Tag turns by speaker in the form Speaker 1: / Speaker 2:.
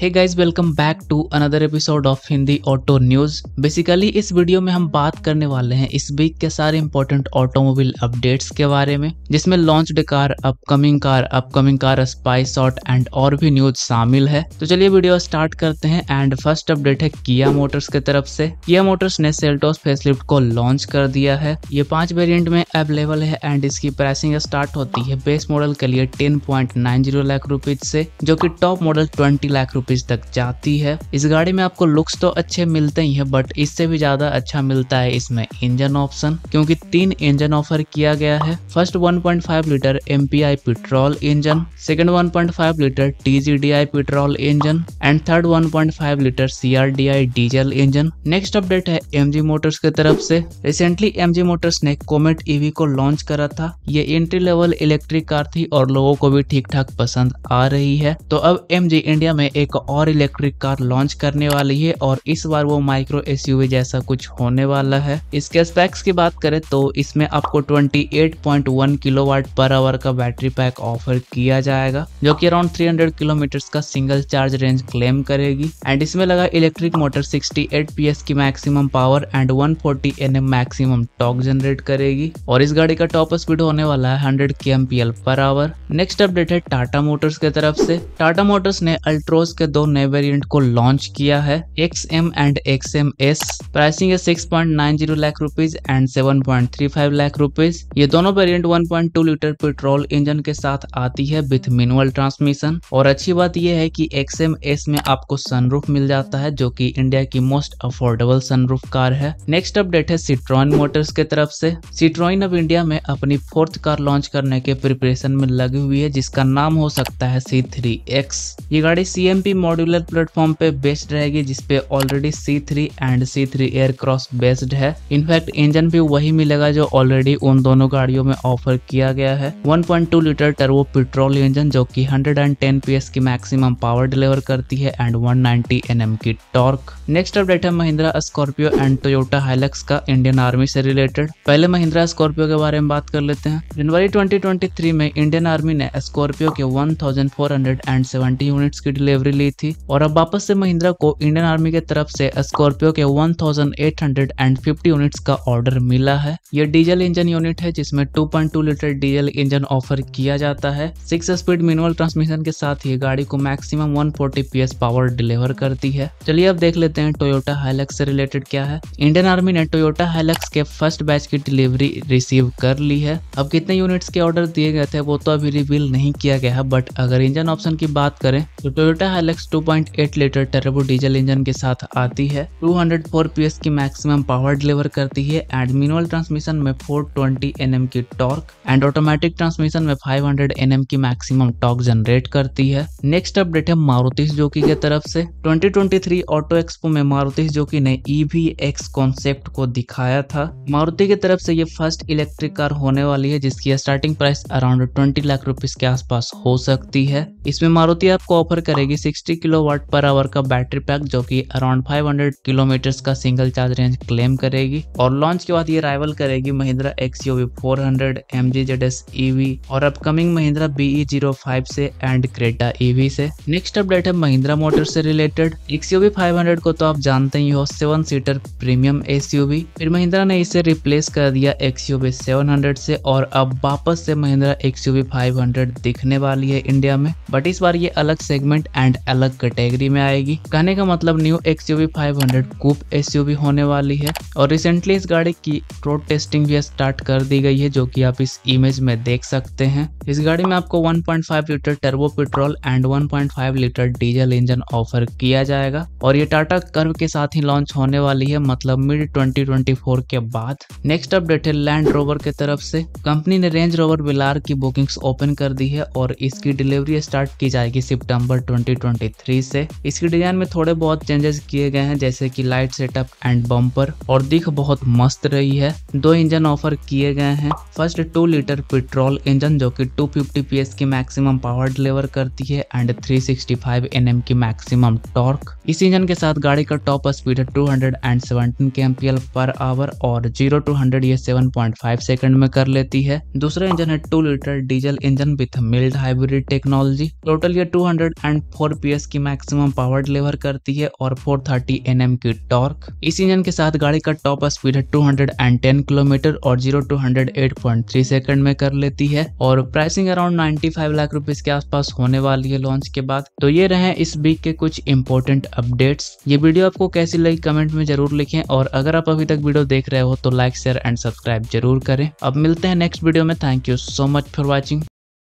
Speaker 1: hey guys welcome back to another episode of Hindi auto news basically इस video में हम बात करने वाले हैं इस वीक के सारे इंपॉर्टेंट ऑटोमोबाइल अपडेट्स के बारे में जिसमें launch car upcoming car upcoming car spy shot and और भी न्यूज शामिल है तो चलिए वीडियो स्टार्ट करते हैं एंड फर्स्ट अपडेट है किया मोटर्स की तरफ से किया मोटर्स ने सेल्टोस फेसलिफ्ट को लॉन्च कर दिया है ये पांच वेरियंट में अवेलेबल है एंड इसकी प्राइसिंग स्टार्ट होती है बेस मॉडल के लिए टेन लाख रूपीज से जो की top model twenty lakh rupees तक जाती है इस गाड़ी में आपको लुक्स तो अच्छे मिलते ही है बट इससे भी ज्यादा अच्छा मिलता है इसमें इंजन ऑप्शन क्योंकि तीन इंजन ऑफर किया गया है first 1.5 litre M petrol engine second 1.5 litre T petrol engine and third 1.5 litre C diesel engine next update है एम मोटर्स की तरफ से रिसेंटली एम मोटर्स ने कोमेट ईवी e को लॉन्च करा था ये एंट्री लेवल इलेक्ट्रिक कार थी और लोगों को भी ठीक ठाक पसंद आ रही है तो अब एम इंडिया में एक और इलेक्ट्रिक कार लॉन्च करने वाली है और इस बार वो माइक्रो एस जैसा कुछ होने वाला है इसके स्पेक्स की बात करें तो इसमें आपको 28.1 पॉइंट पर आवर का बैटरी पैक ऑफर किया जाएगा जो कि अराउंड 300 किलोमीटर का सिंगल चार्ज रेंज क्लेम करेगी एंड इसमें लगा इलेक्ट्रिक मोटर पी एस की maximum power and one forty maximum torque generate करेगी और इस गाड़ी का टॉप स्पीड होने वाला है हंड्रेड के पर आवर नेक्स्ट अपडेट है टाटा मोटर्स की तरफ से टाटा मोटर्स ने अल्ट्रोज के दो नए वेरिएंट को लॉन्च किया है X M and X M S pricing है 6.90 lakh rupees and five lakh rupees ये दोनों variant two litre petrol engine के साथ आती है विथ मिनुअल ट्रांसमिशन और अच्छी बात यह है की एक्स एम एस में आपको सनरूफ मिल जाता है जो की इंडिया की मोस्ट अफोर्डेबल सनरूफ कार है नेक्स्ट अपडेट है सिट्रॉइन मोटर्स के तरफ से सिट्रॉइन अब इंडिया में अपनी फोर्थ कार लॉन्च करने के प्रिपरेशन में लगी हुई है जिसका नाम हो सकता है सी थ्री एक्स ये गाड़ी C M P modular platform पे बेस्ड रहेगी जिसपे already C three and C three aircross based है इनफैक्ट इंजन भी वही मिलेगा जो ऑलरेडी उन दोनों गाड़ियों में ऑफर किया गया है 1.2 लीटर टर्बो पेट्रोल इंजन जो कि 110 पीएस की मैक्सिमम पावर डिलीवर करती है एंड 190 एनएम की टॉर्क नेक्स्ट अपडेट है Mahindra Scorpio and Toyota Hilux का इंडियन आर्मी से रिलेटेड पहले महिंद्रा स्कॉर्पियो के बारे में बात कर लेते हैं जनवरी 2023 में इंडियन आर्मी ने स्कॉर्पियो के 1470 यूनिट्स की डिलीवरी ली थी और अब वापस से महिंद्रा को इंडियन आर्मी के तरफ से स्कॉर्पियो के 1850 यूनिट्स का ऑर्डर मिला है यह डीजल इंजन यूनिट है जिसमें 2.2 लीटर डीजल इंजन ऑफर किया जाता है सिक्स स्पीड मिनुअल ट्रांसमिशन के साथ ये गाड़ी को maximum one forty power deliver करती है चलिए अब देख लेते हैं टोयोटा हाइलेक्स से रिलेटेड क्या है इंडियन आर्मी ने टोयोटा हाइलेक्स के फर्स्ट बैच की डिलीवरी रिसीव कर ली है अब कितने यूनिट्स के ऑर्डर दिए गए थे वो तो अभी रिवील नहीं किया गया है बट अगर इंजन ऑप्शन की बात करें तो Toyota Hilux point eight litre turbo diesel engine के साथ आती है 204 एस की मैक्सिमम पावर डिलीवर करती है एंड मिनुअल ट्रांसमिशन में 420 एनएम की टॉर्क एंड ऑटोमेटिक ट्रांसमिशन में 500 एम की मैक्सिमम टॉर्क जनरेट करती है नेक्स्ट अपडेट है मारुति जोकी के तरफ से 2023 ऑटो एक्सपो में मारुति जोकी ने ईवी एक्स कॉन्सेप्ट को दिखाया था मारुति की तरफ से ये फर्स्ट इलेक्ट्रिक कार होने वाली है जिसकी starting price around twenty lakh rupees के आसपास हो सकती है इसमें मारुति आपको ऑफर करेगी सिक्स 60 वाट पर आवर का बैटरी पैक जो कि अराउंड 500 किलोमीटर का सिंगल चार्ज रेंज क्लेम करेगी और लॉन्च के बाद ये राइवल करेगी Mahindra X U V four hundred M G Z S EV और upcoming Mahindra BE zero five से एंड क्रेटा ईवी से नेक्स्ट अपडेट है महिंद्रा मोटर से related X U V five hundred को तो आप जानते ही हो seven seater premium S U V फिर महिंद्रा ने इसे रिप्लेस कर दिया X U V seven hundred से और अब वापस से Mahindra X U V five hundred दिखने वाली है इंडिया में बट इस बार ये अलग सेगमेंट एंड अलग कैटेगरी में आएगी कहने का मतलब new X U five hundred coupe S होने वाली है और रिसेंटली इस गाड़ी की रोड टेस्टिंग भी स्टार्ट कर दी गई है जो कि आप इस इमेज में देख सकते हैं इस गाड़ी में आपको 1.5 litre turbo petrol and 1.5 litre diesel engine offer किया जाएगा और ये टाटा कर्व के साथ ही लॉन्च होने वाली है मतलब मिड 2024 के बाद नेक्स्ट अपडेट है लैंड रोवर के तरफ से कंपनी ने रेंज रोवर बिलार की बुकिंग्स ओपन कर दी है और इसकी डिलीवरी स्टार्ट की जाएगी सितंबर 73 से इसकी डिजाइन में थोड़े बहुत चेंजेस किए गए हैं जैसे कि लाइट सेटअप एंड बम्पर और दिख बहुत मस्त रही है दो इंजन ऑफर किए गए हैं first two litre petrol engine जो कि 250 फिफ्टी की मैक्सिमम पावर डिलीवर करती है एंड 365 एनएम की मैक्सिमम टॉर्क इस इंजन के साथ गाड़ी का टॉप स्पीड है 217 केएमपीएल पर आवर और जीरो टू हंड्रेड ये सेवन सेकंड में कर लेती है दूसरा इंजन है two litre diesel engine with mild hybrid technology total ये 204 हंड्रेड एंड फोर एच की मैक्सिमम पावर डिलीवर करती है और 430 थर्टी की टॉर्क इस इंजन के साथ गाड़ी का टॉप स्पीड है 210 किलोमीटर और 0 टू 108.3 सेकंड में कर लेती है और प्राइसिंग अराउंड 95 लाख रुपीस के आसपास होने वाली है लॉन्च के बाद तो ये रहे इस वीक के कुछ इंपोर्टेंट अपडेट्स ये वीडियो आपको कैसी लगी कमेंट में जरूर लिखे और अगर आप अभी तक वीडियो देख रहे हो तो लाइक शेयर एंड सब्सक्राइब जरूर करें अब मिलते हैं नेक्स्ट वीडियो में thank you so much for watching